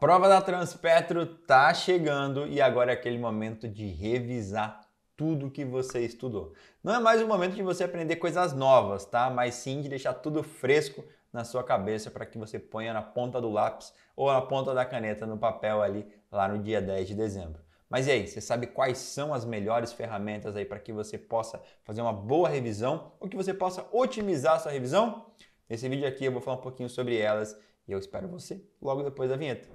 prova da Transpetro tá chegando e agora é aquele momento de revisar tudo que você estudou. Não é mais o momento de você aprender coisas novas, tá? Mas sim de deixar tudo fresco na sua cabeça para que você ponha na ponta do lápis ou na ponta da caneta no papel ali lá no dia 10 de dezembro. Mas e aí, você sabe quais são as melhores ferramentas aí para que você possa fazer uma boa revisão ou que você possa otimizar a sua revisão? Nesse vídeo aqui eu vou falar um pouquinho sobre elas e eu espero você logo depois da vinheta.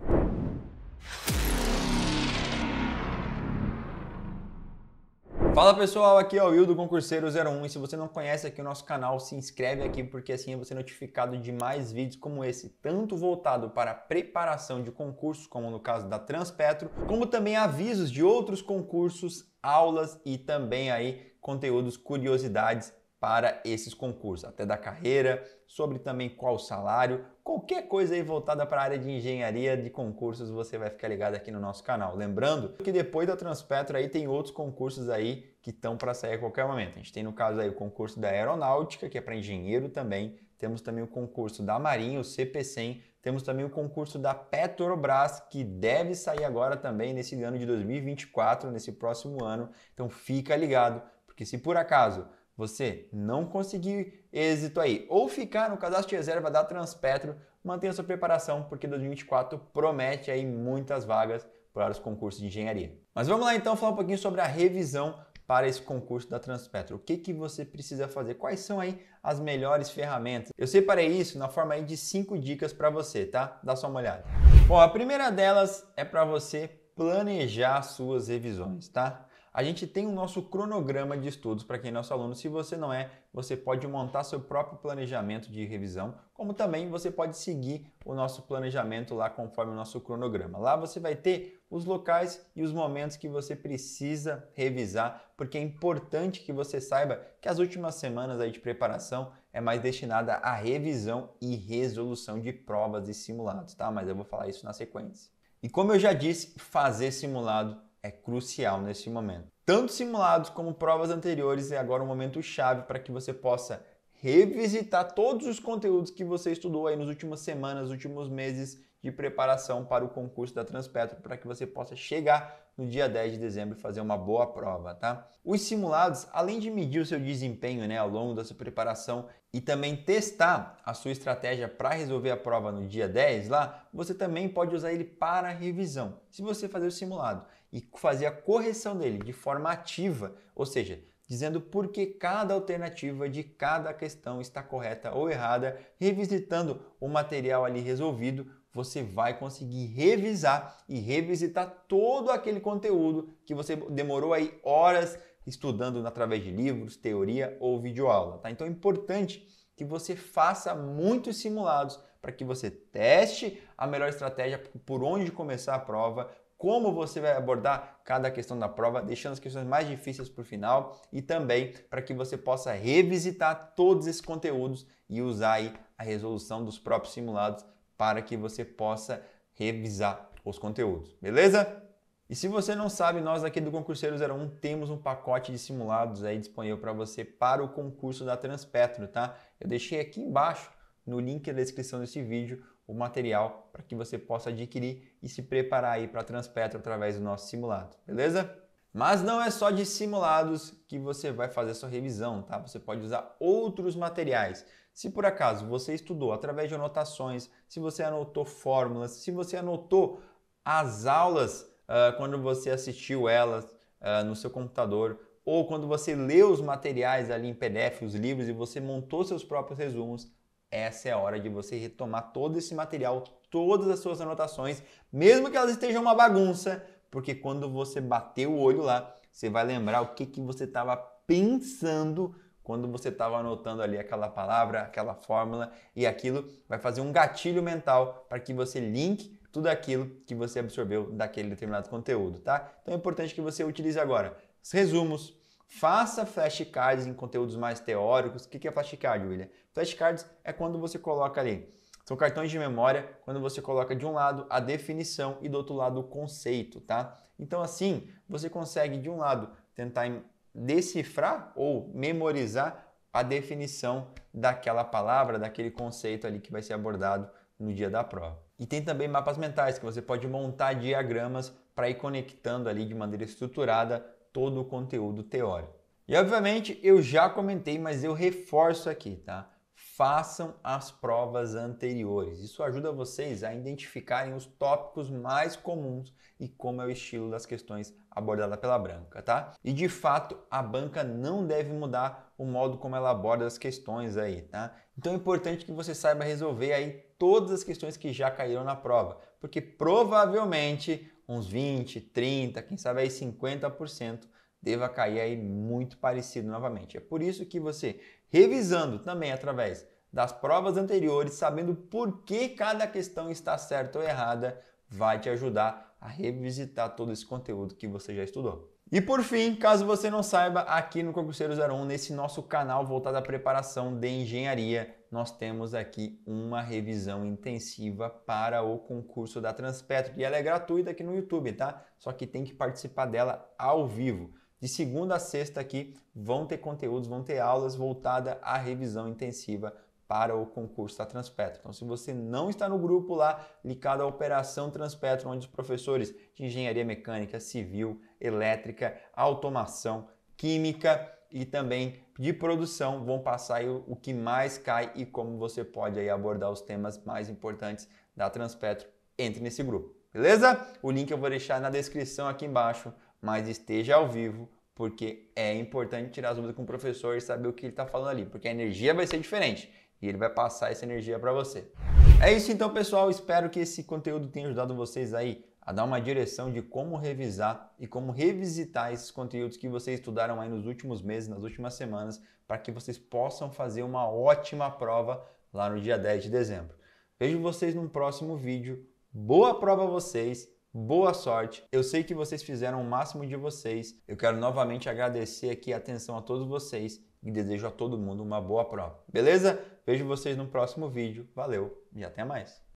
Fala pessoal, aqui é o Will do Concurseiro 01 e se você não conhece aqui o nosso canal, se inscreve aqui porque assim você é notificado de mais vídeos como esse, tanto voltado para a preparação de concursos, como no caso da Transpetro, como também avisos de outros concursos, aulas e também aí conteúdos, curiosidades para esses concursos, até da carreira, sobre também qual salário, qualquer coisa aí voltada para a área de engenharia de concursos, você vai ficar ligado aqui no nosso canal. Lembrando que depois da Transpetro aí tem outros concursos aí que estão para sair a qualquer momento. A gente tem no caso aí o concurso da Aeronáutica, que é para engenheiro também, temos também o concurso da Marinha, o CP100, temos também o concurso da Petrobras, que deve sair agora também nesse ano de 2024, nesse próximo ano. Então fica ligado, porque se por acaso você não conseguir êxito aí ou ficar no cadastro de reserva da Transpetro, mantenha sua preparação porque 2024 promete aí muitas vagas para os concursos de engenharia. Mas vamos lá então falar um pouquinho sobre a revisão para esse concurso da Transpetro. O que, que você precisa fazer? Quais são aí as melhores ferramentas? Eu separei isso na forma aí de cinco dicas para você, tá? Dá só uma olhada. Bom, a primeira delas é para você planejar suas revisões, tá? A gente tem o nosso cronograma de estudos para quem é nosso aluno. Se você não é, você pode montar seu próprio planejamento de revisão, como também você pode seguir o nosso planejamento lá conforme o nosso cronograma. Lá você vai ter os locais e os momentos que você precisa revisar, porque é importante que você saiba que as últimas semanas aí de preparação é mais destinada à revisão e resolução de provas e simulados, tá? Mas eu vou falar isso na sequência. E como eu já disse, fazer simulado é crucial nesse momento. Tanto simulados como provas anteriores é agora um momento chave para que você possa revisitar todos os conteúdos que você estudou aí nos últimas semanas, últimos meses de preparação para o concurso da Transpetro para que você possa chegar no dia 10 de dezembro e fazer uma boa prova, tá? Os simulados, além de medir o seu desempenho né, ao longo da sua preparação e também testar a sua estratégia para resolver a prova no dia 10 lá, você também pode usar ele para revisão. Se você fazer o simulado e fazer a correção dele de forma ativa, ou seja, dizendo por que cada alternativa de cada questão está correta ou errada, revisitando o material ali resolvido você vai conseguir revisar e revisitar todo aquele conteúdo que você demorou aí horas estudando através de livros, teoria ou videoaula, tá? Então é importante que você faça muitos simulados para que você teste a melhor estratégia por onde começar a prova, como você vai abordar cada questão da prova, deixando as questões mais difíceis para o final e também para que você possa revisitar todos esses conteúdos e usar aí a resolução dos próprios simulados para que você possa revisar os conteúdos, beleza? E se você não sabe, nós aqui do Concurseiro 01 temos um pacote de simulados aí disponível para você para o concurso da Transpetro, tá? Eu deixei aqui embaixo, no link da descrição desse vídeo, o material para que você possa adquirir e se preparar aí para a Transpetro através do nosso simulado, beleza? Mas não é só de simulados que você vai fazer sua revisão, tá? Você pode usar outros materiais. Se por acaso você estudou através de anotações, se você anotou fórmulas, se você anotou as aulas uh, quando você assistiu elas uh, no seu computador, ou quando você leu os materiais ali em PDF, os livros, e você montou seus próprios resumos, essa é a hora de você retomar todo esse material, todas as suas anotações, mesmo que elas estejam uma bagunça, porque quando você bater o olho lá, você vai lembrar o que, que você estava pensando quando você estava anotando ali aquela palavra, aquela fórmula e aquilo vai fazer um gatilho mental para que você link tudo aquilo que você absorveu daquele determinado conteúdo, tá? Então é importante que você utilize agora resumos, faça flashcards em conteúdos mais teóricos. O que é flashcard, William? Flashcards é quando você coloca ali são cartões de memória quando você coloca de um lado a definição e do outro lado o conceito, tá? Então assim, você consegue de um lado tentar decifrar ou memorizar a definição daquela palavra, daquele conceito ali que vai ser abordado no dia da prova. E tem também mapas mentais que você pode montar diagramas para ir conectando ali de maneira estruturada todo o conteúdo teórico. E obviamente eu já comentei, mas eu reforço aqui, tá? façam as provas anteriores. Isso ajuda vocês a identificarem os tópicos mais comuns e como é o estilo das questões abordadas pela banca, tá? E de fato, a banca não deve mudar o modo como ela aborda as questões aí, tá? Então é importante que você saiba resolver aí todas as questões que já caíram na prova, porque provavelmente uns 20, 30, quem sabe aí 50% deva cair aí muito parecido novamente. É por isso que você revisando também através das provas anteriores, sabendo por que cada questão está certa ou errada, vai te ajudar a revisitar todo esse conteúdo que você já estudou. E por fim, caso você não saiba, aqui no Concurseiro 01, nesse nosso canal voltado à preparação de engenharia, nós temos aqui uma revisão intensiva para o concurso da Transpetro, e ela é gratuita aqui no YouTube, tá? Só que tem que participar dela ao vivo. De segunda a sexta aqui vão ter conteúdos, vão ter aulas voltada à revisão intensiva para o concurso da Transpetro. Então, se você não está no grupo lá ligado à Operação Transpetro, onde os professores de engenharia mecânica, civil, elétrica, automação, química e também de produção vão passar aí o que mais cai e como você pode aí abordar os temas mais importantes da Transpetro. Entre nesse grupo, beleza? O link eu vou deixar na descrição aqui embaixo mas esteja ao vivo, porque é importante tirar as dúvidas com o professor e saber o que ele está falando ali, porque a energia vai ser diferente e ele vai passar essa energia para você. É isso então, pessoal. Espero que esse conteúdo tenha ajudado vocês aí a dar uma direção de como revisar e como revisitar esses conteúdos que vocês estudaram aí nos últimos meses, nas últimas semanas, para que vocês possam fazer uma ótima prova lá no dia 10 de dezembro. Vejo vocês num próximo vídeo. Boa prova a vocês boa sorte. Eu sei que vocês fizeram o máximo de vocês. Eu quero novamente agradecer aqui a atenção a todos vocês e desejo a todo mundo uma boa prova. Beleza? Vejo vocês no próximo vídeo. Valeu e até mais.